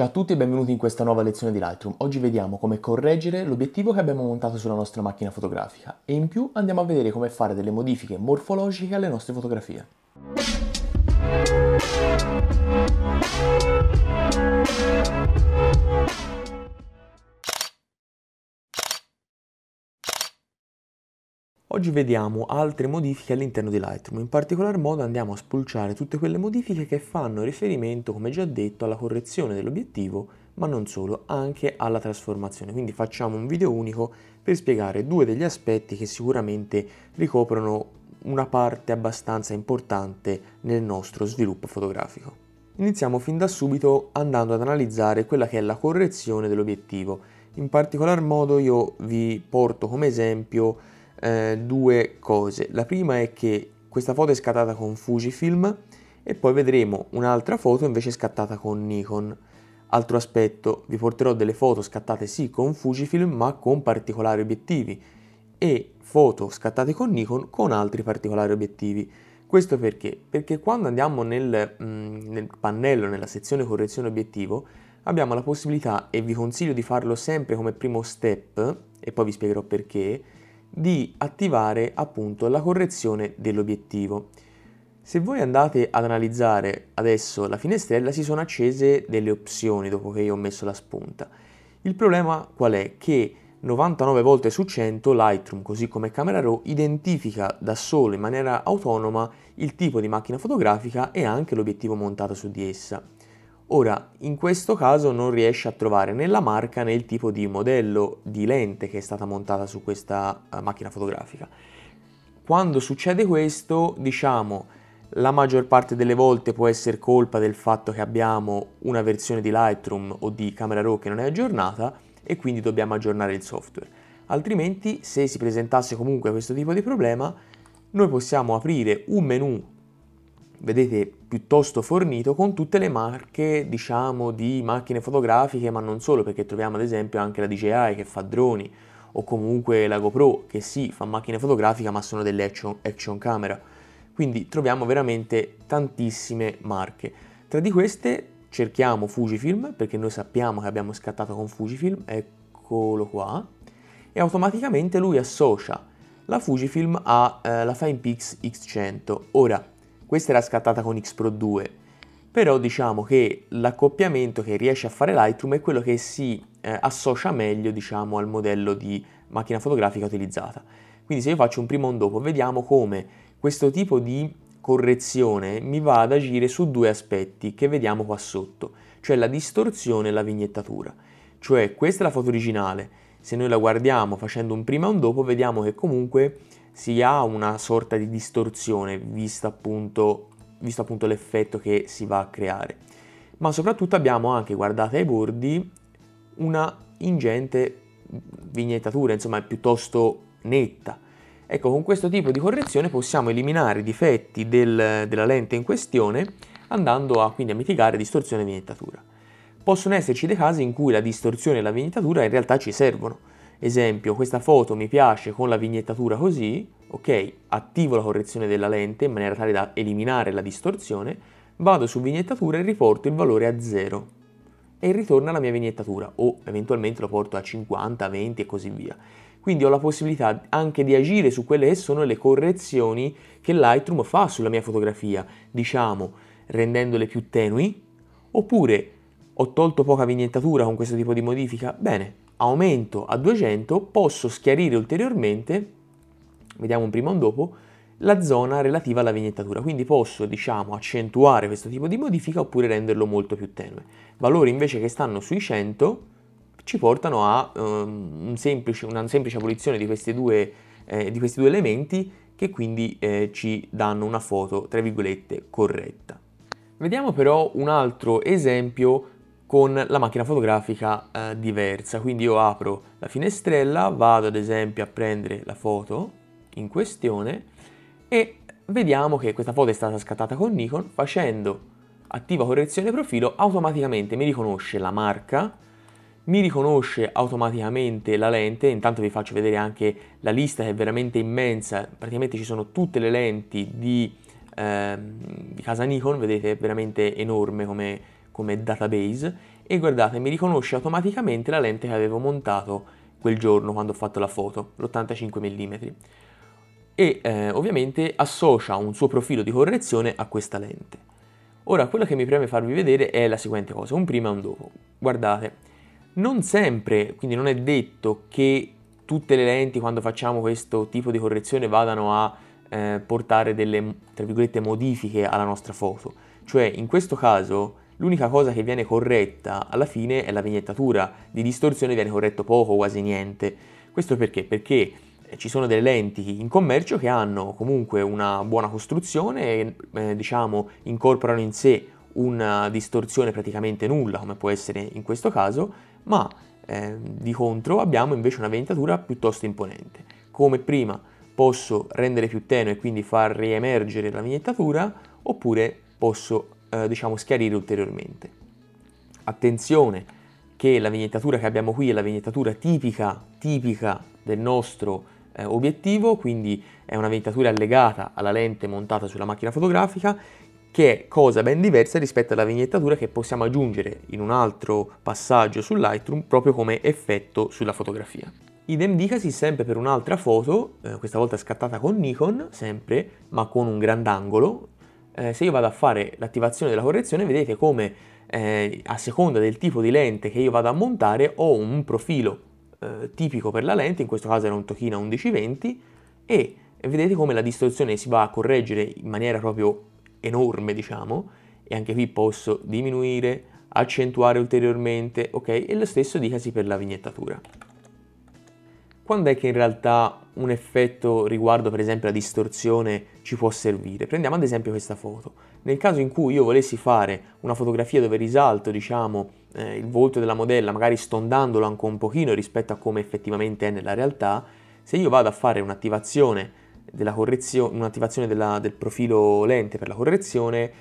Ciao a tutti e benvenuti in questa nuova lezione di Lightroom. Oggi vediamo come correggere l'obiettivo che abbiamo montato sulla nostra macchina fotografica e in più andiamo a vedere come fare delle modifiche morfologiche alle nostre fotografie. Oggi vediamo altre modifiche all'interno di Lightroom, in particolar modo andiamo a spulciare tutte quelle modifiche che fanno riferimento, come già detto, alla correzione dell'obiettivo, ma non solo, anche alla trasformazione. Quindi facciamo un video unico per spiegare due degli aspetti che sicuramente ricoprono una parte abbastanza importante nel nostro sviluppo fotografico. Iniziamo fin da subito andando ad analizzare quella che è la correzione dell'obiettivo. In particolar modo io vi porto come esempio eh, due cose. La prima è che questa foto è scattata con Fujifilm e poi vedremo un'altra foto invece scattata con Nikon. Altro aspetto, vi porterò delle foto scattate sì con Fujifilm ma con particolari obiettivi e foto scattate con Nikon con altri particolari obiettivi. Questo perché? Perché quando andiamo nel, mm, nel pannello, nella sezione correzione obiettivo, abbiamo la possibilità, e vi consiglio di farlo sempre come primo step, e poi vi spiegherò perché, di attivare appunto la correzione dell'obiettivo. Se voi andate ad analizzare adesso la finestrella si sono accese delle opzioni dopo che io ho messo la spunta. Il problema qual è? Che 99 volte su 100 Lightroom, così come Camera Raw, identifica da solo in maniera autonoma il tipo di macchina fotografica e anche l'obiettivo montato su di essa. Ora, in questo caso non riesce a trovare né la marca né il tipo di modello di lente che è stata montata su questa eh, macchina fotografica. Quando succede questo, diciamo, la maggior parte delle volte può essere colpa del fatto che abbiamo una versione di Lightroom o di Camera Raw che non è aggiornata e quindi dobbiamo aggiornare il software. Altrimenti, se si presentasse comunque questo tipo di problema, noi possiamo aprire un menu vedete piuttosto fornito con tutte le marche diciamo di macchine fotografiche ma non solo perché troviamo ad esempio anche la DJI che fa droni o comunque la GoPro che sì fa macchine fotografiche ma sono delle action, action camera quindi troviamo veramente tantissime marche tra di queste cerchiamo Fujifilm perché noi sappiamo che abbiamo scattato con Fujifilm eccolo qua e automaticamente lui associa la Fujifilm alla eh, Finepix X100 ora questa era scattata con X Pro 2, però diciamo che l'accoppiamento che riesce a fare Lightroom è quello che si eh, associa meglio diciamo, al modello di macchina fotografica utilizzata. Quindi se io faccio un prima e un dopo, vediamo come questo tipo di correzione mi va ad agire su due aspetti che vediamo qua sotto, cioè la distorsione e la vignettatura. Cioè questa è la foto originale, se noi la guardiamo facendo un prima e un dopo vediamo che comunque si ha una sorta di distorsione vista appunto, visto appunto l'effetto che si va a creare. Ma soprattutto abbiamo anche, guardate ai bordi, una ingente vignettatura, insomma è piuttosto netta. Ecco, con questo tipo di correzione possiamo eliminare i difetti del, della lente in questione andando a, quindi a mitigare distorsione e vignettatura. Possono esserci dei casi in cui la distorsione e la vignettatura in realtà ci servono, Esempio, questa foto mi piace con la vignettatura così, ok, attivo la correzione della lente in maniera tale da eliminare la distorsione, vado su vignettatura e riporto il valore a 0 e ritorna la mia vignettatura o eventualmente lo porto a 50, 20 e così via. Quindi ho la possibilità anche di agire su quelle che sono le correzioni che Lightroom fa sulla mia fotografia, diciamo rendendole più tenui, oppure ho tolto poca vignettatura con questo tipo di modifica? Bene, aumento a 200, posso schiarire ulteriormente, vediamo un prima o un dopo, la zona relativa alla vignettatura, quindi posso diciamo accentuare questo tipo di modifica oppure renderlo molto più tenue. Valori invece che stanno sui 100 ci portano a um, un semplice, una semplice abolizione di questi due, eh, di questi due elementi che quindi eh, ci danno una foto, tra virgolette, corretta. Vediamo però un altro esempio con la macchina fotografica eh, diversa. Quindi io apro la finestrella, vado ad esempio a prendere la foto in questione e vediamo che questa foto è stata scattata con Nikon facendo attiva correzione profilo automaticamente mi riconosce la marca mi riconosce automaticamente la lente, intanto vi faccio vedere anche la lista che è veramente immensa, praticamente ci sono tutte le lenti di, eh, di casa Nikon, vedete è veramente enorme come come database e guardate mi riconosce automaticamente la lente che avevo montato quel giorno quando ho fatto la foto, l'85 mm e eh, ovviamente associa un suo profilo di correzione a questa lente. Ora quello che mi preme farvi vedere è la seguente cosa, un prima e un dopo. Guardate, non sempre, quindi non è detto che tutte le lenti quando facciamo questo tipo di correzione vadano a eh, portare delle, tra virgolette, modifiche alla nostra foto. Cioè in questo caso L'unica cosa che viene corretta alla fine è la vignettatura, di distorsione viene corretto poco, quasi niente. Questo perché? Perché eh, ci sono delle lenti in commercio che hanno comunque una buona costruzione, eh, diciamo incorporano in sé una distorsione praticamente nulla, come può essere in questo caso, ma eh, di contro abbiamo invece una vignettatura piuttosto imponente. Come prima posso rendere più tenue e quindi far riemergere la vignettatura, oppure posso eh, diciamo, schiarire ulteriormente. Attenzione che la vignettatura che abbiamo qui è la vignettatura tipica, tipica del nostro eh, obiettivo, quindi è una vignettatura legata alla lente montata sulla macchina fotografica che è cosa ben diversa rispetto alla vignettatura che possiamo aggiungere in un altro passaggio su Lightroom proprio come effetto sulla fotografia. Idem dicasi sempre per un'altra foto, eh, questa volta scattata con Nikon, sempre, ma con un grandangolo, eh, se io vado a fare l'attivazione della correzione, vedete come eh, a seconda del tipo di lente che io vado a montare ho un profilo eh, tipico per la lente, in questo caso era un Tokina 1120, e vedete come la distorsione si va a correggere in maniera proprio enorme, diciamo, e anche qui posso diminuire, accentuare ulteriormente, ok? E lo stesso dicasi per la vignettatura quando è che in realtà un effetto riguardo per esempio la distorsione ci può servire? Prendiamo ad esempio questa foto. Nel caso in cui io volessi fare una fotografia dove risalto, diciamo, eh, il volto della modella, magari stondandolo anche un pochino rispetto a come effettivamente è nella realtà, se io vado a fare un'attivazione, della correzione, un'attivazione della, del profilo lente per la correzione,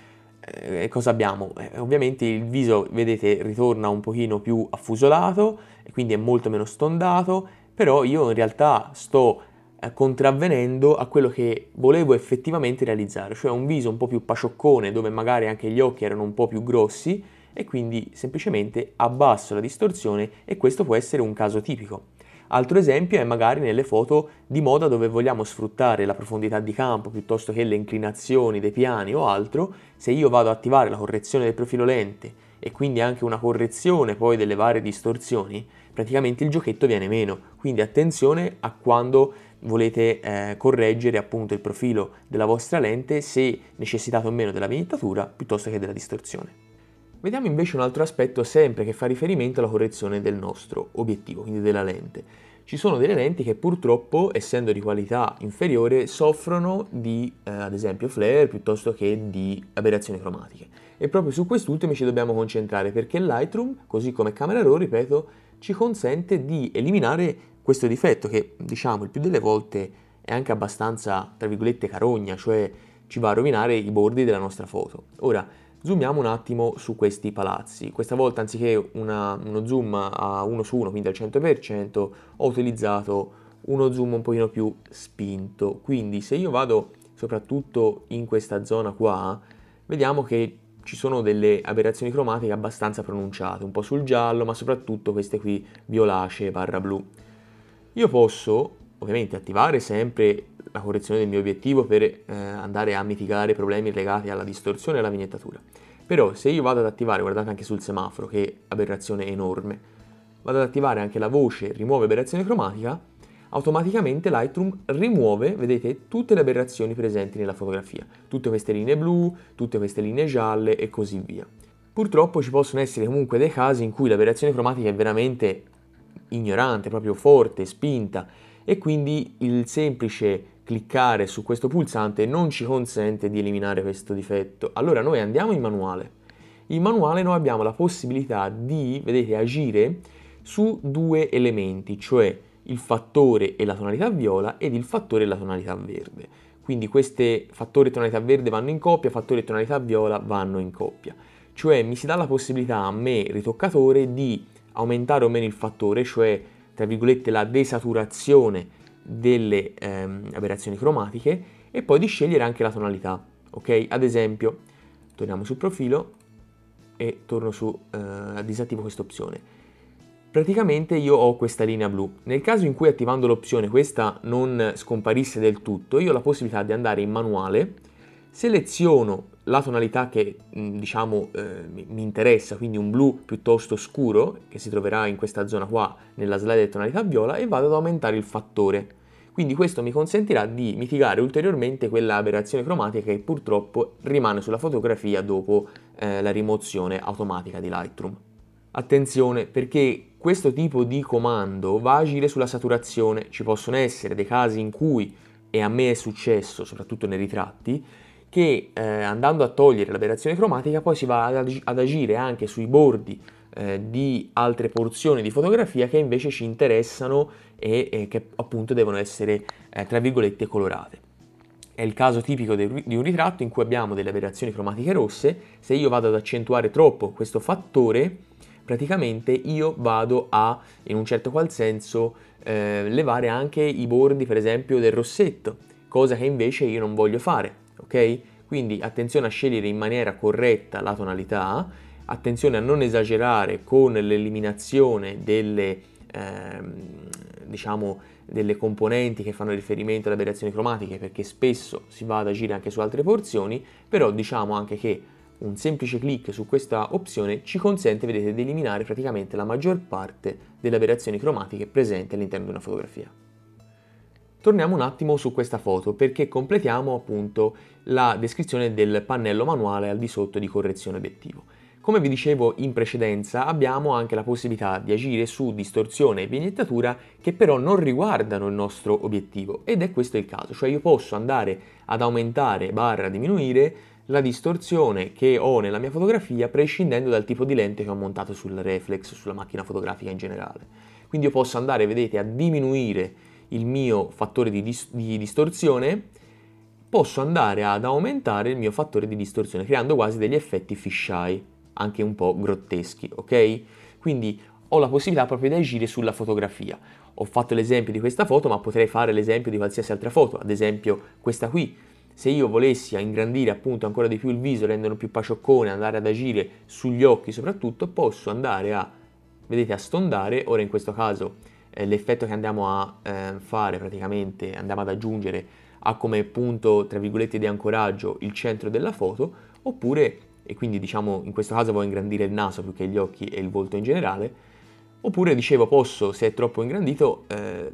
eh, cosa abbiamo? Eh, ovviamente il viso, vedete, ritorna un pochino più affusolato, quindi è molto meno stondato però io in realtà sto eh, contravvenendo a quello che volevo effettivamente realizzare, cioè un viso un po' più pacioccone dove magari anche gli occhi erano un po' più grossi e quindi semplicemente abbasso la distorsione e questo può essere un caso tipico. Altro esempio è magari nelle foto di moda dove vogliamo sfruttare la profondità di campo piuttosto che le inclinazioni dei piani o altro, se io vado ad attivare la correzione del profilo lente e quindi anche una correzione poi delle varie distorsioni, praticamente il giochetto viene meno. Quindi attenzione a quando volete eh, correggere appunto il profilo della vostra lente se necessitate o meno della vignettatura piuttosto che della distorsione. Vediamo invece un altro aspetto sempre che fa riferimento alla correzione del nostro obiettivo, quindi della lente. Ci sono delle lenti che purtroppo, essendo di qualità inferiore, soffrono di, eh, ad esempio, flare piuttosto che di aberrazioni cromatiche. E proprio su quest'ultimo ci dobbiamo concentrare perché Lightroom, così come Camera Raw, ripeto, ci consente di eliminare questo difetto che diciamo il più delle volte è anche abbastanza tra virgolette carogna, cioè ci va a rovinare i bordi della nostra foto. Ora zoomiamo un attimo su questi palazzi. Questa volta anziché una, uno zoom a 1 su 1, quindi al 100%, ho utilizzato uno zoom un pochino più spinto. Quindi se io vado soprattutto in questa zona qua, vediamo che ci sono delle aberrazioni cromatiche abbastanza pronunciate, un po' sul giallo, ma soprattutto queste qui violacee barra blu. Io posso ovviamente attivare sempre la correzione del mio obiettivo per eh, andare a mitigare problemi legati alla distorsione e alla vignettatura. Però se io vado ad attivare, guardate anche sul semaforo che aberrazione enorme, vado ad attivare anche la voce rimuove aberrazione cromatica, automaticamente Lightroom rimuove, vedete, tutte le aberrazioni presenti nella fotografia, tutte queste linee blu, tutte queste linee gialle e così via. Purtroppo ci possono essere comunque dei casi in cui l'aberrazione cromatica è veramente ignorante, proprio forte, spinta e quindi il semplice cliccare su questo pulsante non ci consente di eliminare questo difetto. Allora noi andiamo in manuale. In manuale noi abbiamo la possibilità di, vedete, agire su due elementi, cioè il fattore e la tonalità viola ed il fattore e la tonalità verde. Quindi questi fattore e tonalità verde vanno in coppia, fattore e tonalità viola vanno in coppia. Cioè mi si dà la possibilità a me, ritoccatore, di aumentare o meno il fattore, cioè tra virgolette la desaturazione delle ehm, aberrazioni cromatiche e poi di scegliere anche la tonalità. Ok? Ad esempio, torniamo sul profilo e torno su, eh, disattivo questa opzione Praticamente io ho questa linea blu. Nel caso in cui attivando l'opzione questa non scomparisse del tutto, io ho la possibilità di andare in manuale, seleziono la tonalità che mm, diciamo eh, mi interessa, quindi un blu piuttosto scuro che si troverà in questa zona qua nella slide di tonalità viola e vado ad aumentare il fattore. Quindi questo mi consentirà di mitigare ulteriormente quella aberrazione cromatica che purtroppo rimane sulla fotografia dopo eh, la rimozione automatica di Lightroom. Attenzione perché questo tipo di comando va a agire sulla saturazione. Ci possono essere dei casi in cui, e a me è successo, soprattutto nei ritratti, che eh, andando a togliere l'aberrazione cromatica poi si va ad, ag- ad agire anche sui bordi eh, di altre porzioni di fotografia che invece ci interessano e, e che appunto devono essere, eh, tra virgolette, colorate. È il caso tipico di un ritratto in cui abbiamo delle aberrazioni cromatiche rosse, se io vado ad accentuare troppo questo fattore, praticamente io vado a, in un certo qual senso, eh, levare anche i bordi, per esempio, del rossetto, cosa che invece io non voglio fare, ok? Quindi attenzione a scegliere in maniera corretta la tonalità, attenzione a non esagerare con l'eliminazione delle, ehm, diciamo, delle componenti che fanno riferimento alle variazioni cromatiche, perché spesso si va ad agire anche su altre porzioni, però diciamo anche che un semplice clic su questa opzione ci consente, vedete, di eliminare praticamente la maggior parte delle aberrazioni cromatiche presenti all'interno di una fotografia. Torniamo un attimo su questa foto perché completiamo appunto la descrizione del pannello manuale al di sotto di correzione obiettivo. Come vi dicevo in precedenza abbiamo anche la possibilità di agire su distorsione e vignettatura che però non riguardano il nostro obiettivo ed è questo il caso, cioè io posso andare ad aumentare barra diminuire la distorsione che ho nella mia fotografia prescindendo dal tipo di lente che ho montato sul reflex, sulla macchina fotografica in generale. Quindi io posso andare, vedete, a diminuire il mio fattore di, dis- di distorsione, posso andare ad aumentare il mio fattore di distorsione, creando quasi degli effetti fisheye, anche un po' grotteschi, ok? Quindi ho la possibilità proprio di agire sulla fotografia. Ho fatto l'esempio di questa foto, ma potrei fare l'esempio di qualsiasi altra foto, ad esempio questa qui se io volessi ingrandire appunto ancora di più il viso, renderlo più pacioccone, andare ad agire sugli occhi soprattutto, posso andare a, vedete, a stondare, ora in questo caso eh, l'effetto che andiamo a eh, fare praticamente, andiamo ad aggiungere a come punto, tra virgolette, di ancoraggio il centro della foto, oppure, e quindi diciamo in questo caso voglio ingrandire il naso più che gli occhi e il volto in generale, Oppure, dicevo, posso, se è troppo ingrandito, eh,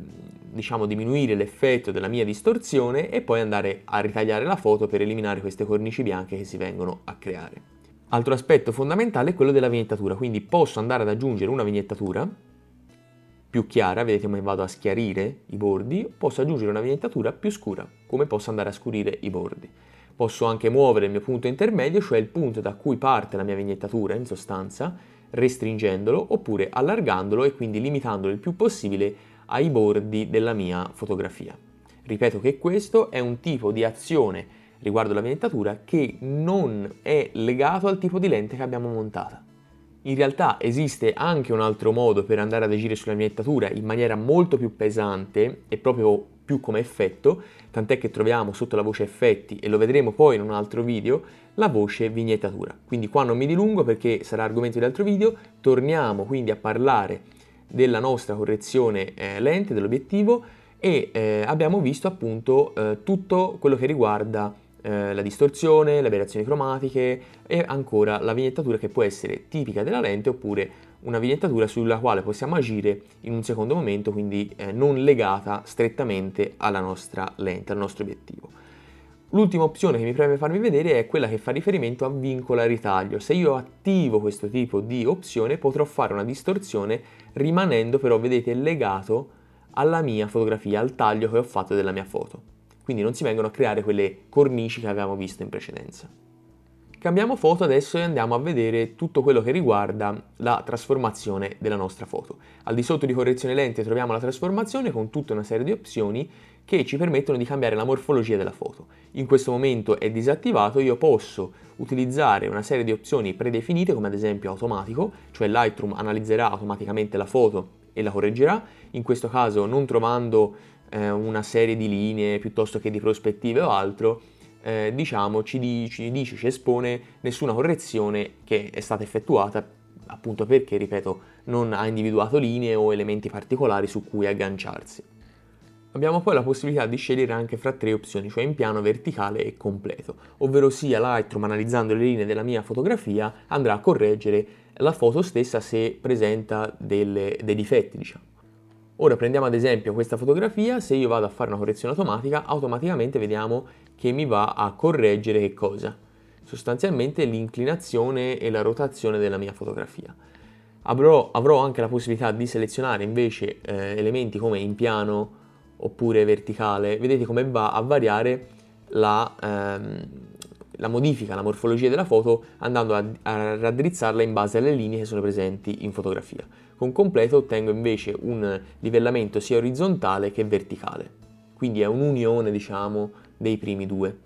diciamo diminuire l'effetto della mia distorsione e poi andare a ritagliare la foto per eliminare queste cornici bianche che si vengono a creare. Altro aspetto fondamentale è quello della vignettatura, quindi posso andare ad aggiungere una vignettatura più chiara, vedete come vado a schiarire i bordi, posso aggiungere una vignettatura più scura, come posso andare a scurire i bordi. Posso anche muovere il mio punto intermedio, cioè il punto da cui parte la mia vignettatura in sostanza, restringendolo oppure allargandolo e quindi limitandolo il più possibile ai bordi della mia fotografia. Ripeto che questo è un tipo di azione riguardo la vignettatura che non è legato al tipo di lente che abbiamo montata. In realtà esiste anche un altro modo per andare ad agire sulla miettatura in maniera molto più pesante e proprio più come effetto, tant'è che troviamo sotto la voce effetti e lo vedremo poi in un altro video, la voce vignettatura. Quindi qua non mi dilungo perché sarà argomento di altro video, torniamo quindi a parlare della nostra correzione eh, lente, dell'obiettivo e eh, abbiamo visto appunto eh, tutto quello che riguarda eh, la distorsione, le variazioni cromatiche e ancora la vignettatura che può essere tipica della lente oppure una vignettatura sulla quale possiamo agire in un secondo momento, quindi eh, non legata strettamente alla nostra lente, al nostro obiettivo. L'ultima opzione che mi preme farvi vedere è quella che fa riferimento a vincola ritaglio. Se io attivo questo tipo di opzione potrò fare una distorsione rimanendo però, vedete, legato alla mia fotografia, al taglio che ho fatto della mia foto quindi non si vengono a creare quelle cornici che avevamo visto in precedenza. Cambiamo foto adesso e andiamo a vedere tutto quello che riguarda la trasformazione della nostra foto. Al di sotto di correzione lente troviamo la trasformazione con tutta una serie di opzioni che ci permettono di cambiare la morfologia della foto. In questo momento è disattivato, io posso utilizzare una serie di opzioni predefinite come ad esempio automatico, cioè Lightroom analizzerà automaticamente la foto e la correggerà, in questo caso non trovando eh, una serie di linee piuttosto che di prospettive o altro, eh, diciamo ci dice, dice, ci espone nessuna correzione che è stata effettuata appunto perché, ripeto, non ha individuato linee o elementi particolari su cui agganciarsi. Abbiamo poi la possibilità di scegliere anche fra tre opzioni, cioè in piano, verticale e completo, ovvero sia Lightroom analizzando le linee della mia fotografia andrà a correggere la foto stessa se presenta delle, dei difetti, diciamo. Ora prendiamo ad esempio questa fotografia, se io vado a fare una correzione automatica, automaticamente vediamo che mi va a correggere che cosa? Sostanzialmente l'inclinazione e la rotazione della mia fotografia. Avrò, avrò anche la possibilità di selezionare invece eh, elementi come in piano oppure verticale, vedete come va a variare la, ehm, la modifica, la morfologia della foto andando a, a raddrizzarla in base alle linee che sono presenti in fotografia. Con completo ottengo invece un livellamento sia orizzontale che verticale, quindi è un'unione diciamo dei primi due.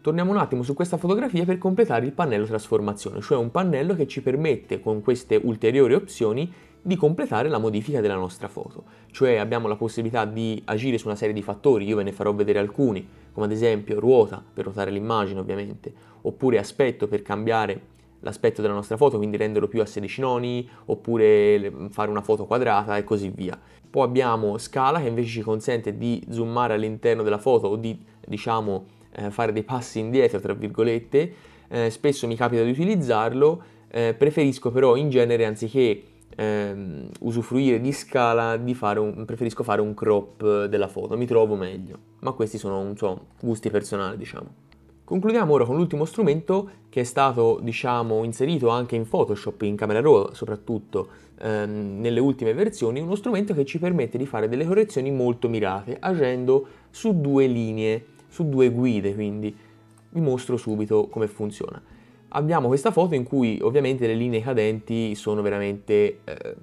Torniamo un attimo su questa fotografia per completare il pannello trasformazione, cioè un pannello che ci permette con queste ulteriori opzioni di completare la modifica della nostra foto, cioè abbiamo la possibilità di agire su una serie di fattori, io ve ne farò vedere alcuni, come ad esempio ruota per ruotare l'immagine ovviamente, oppure aspetto per cambiare l'aspetto della nostra foto, quindi renderlo più a 16 noni oppure fare una foto quadrata e così via. Poi abbiamo scala che invece ci consente di zoomare all'interno della foto o di diciamo eh, fare dei passi indietro tra virgolette. Eh, spesso mi capita di utilizzarlo, eh, preferisco però in genere anziché Ehm, usufruire di scala, di fare un, preferisco fare un crop della foto, mi trovo meglio. Ma questi sono so, gusti personali, diciamo. Concludiamo ora con l'ultimo strumento che è stato diciamo, inserito anche in Photoshop, in Camera Raw soprattutto ehm, nelle ultime versioni, uno strumento che ci permette di fare delle correzioni molto mirate agendo su due linee, su due guide quindi. Vi mostro subito come funziona. Abbiamo questa foto in cui ovviamente le linee cadenti sono veramente eh,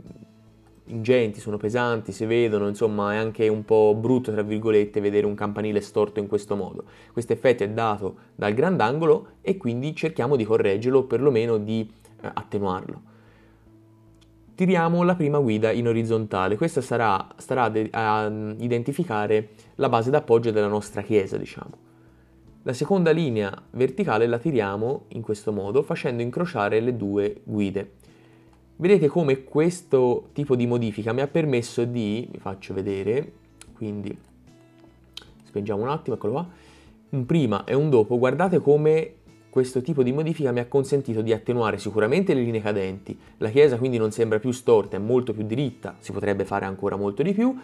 ingenti, sono pesanti, si vedono, insomma è anche un po' brutto, tra virgolette, vedere un campanile storto in questo modo. Questo effetto è dato dal grandangolo e quindi cerchiamo di correggerlo o perlomeno di eh, attenuarlo. Tiriamo la prima guida in orizzontale, questa sarà, starà de- a mm, identificare la base d'appoggio della nostra chiesa, diciamo. La seconda linea verticale la tiriamo in questo modo facendo incrociare le due guide. Vedete come questo tipo di modifica mi ha permesso di, vi faccio vedere, quindi spingiamo un attimo, eccolo qua, un prima e un dopo, guardate come questo tipo di modifica mi ha consentito di attenuare sicuramente le linee cadenti, la chiesa quindi non sembra più storta, è molto più diritta, si potrebbe fare ancora molto di più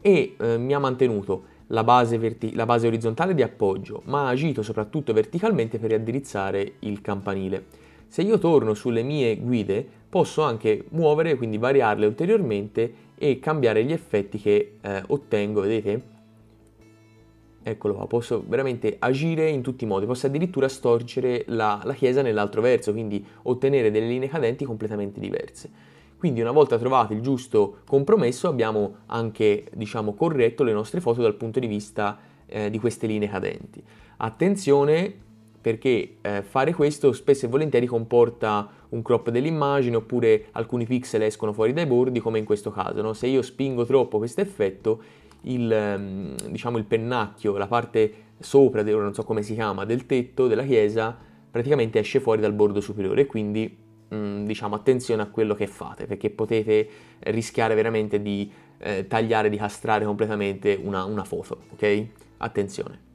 e eh, mi ha mantenuto la base, verti- la base orizzontale di appoggio, ma ha agito soprattutto verticalmente per riaddirizzare il campanile. Se io torno sulle mie guide posso anche muovere, quindi variarle ulteriormente e cambiare gli effetti che eh, ottengo, vedete? Eccolo qua, posso veramente agire in tutti i modi, posso addirittura storcere la, la chiesa nell'altro verso, quindi ottenere delle linee cadenti completamente diverse. Quindi una volta trovato il giusto compromesso abbiamo anche, diciamo, corretto le nostre foto dal punto di vista eh, di queste linee cadenti. Attenzione perché eh, fare questo spesso e volentieri comporta un crop dell'immagine oppure alcuni pixel escono fuori dai bordi come in questo caso. No? Se io spingo troppo questo effetto, il, ehm, diciamo, il pennacchio, la parte sopra, non so come si chiama, del tetto della chiesa, praticamente esce fuori dal bordo superiore, quindi mh, mm, diciamo attenzione a quello che fate, perché potete rischiare veramente di eh, tagliare, di castrare completamente una, una foto, ok? Attenzione.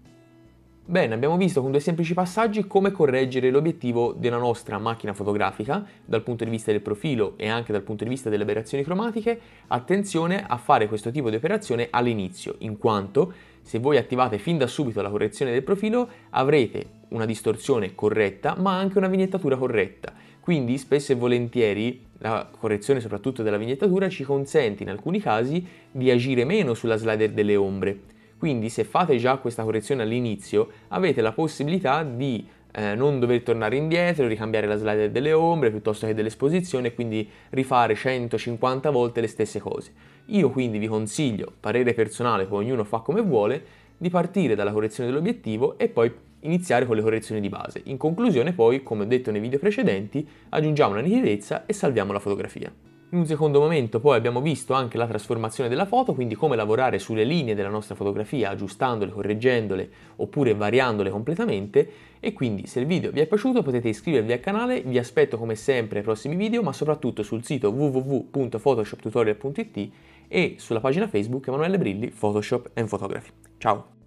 Bene, abbiamo visto con due semplici passaggi come correggere l'obiettivo della nostra macchina fotografica dal punto di vista del profilo e anche dal punto di vista delle aberrazioni cromatiche. Attenzione a fare questo tipo di operazione all'inizio, in quanto se voi attivate fin da subito la correzione del profilo avrete una distorsione corretta ma anche una vignettatura corretta. Quindi spesso e volentieri la correzione soprattutto della vignettatura ci consente in alcuni casi di agire meno sulla slider delle ombre quindi se fate già questa correzione all'inizio avete la possibilità di eh, non dover tornare indietro, ricambiare la slide delle ombre piuttosto che dell'esposizione, e quindi rifare 150 volte le stesse cose. Io quindi vi consiglio, parere personale, che ognuno fa come vuole, di partire dalla correzione dell'obiettivo e poi iniziare con le correzioni di base. In conclusione poi, come ho detto nei video precedenti, aggiungiamo la nitidezza e salviamo la fotografia. In un secondo momento poi abbiamo visto anche la trasformazione della foto, quindi come lavorare sulle linee della nostra fotografia, aggiustandole, correggendole oppure variandole completamente. E quindi se il video vi è piaciuto potete iscrivervi al canale, vi aspetto come sempre ai prossimi video, ma soprattutto sul sito www.photoshoptutorial.it e sulla pagina Facebook Emanuele Brilli Photoshop and Photography. Ciao!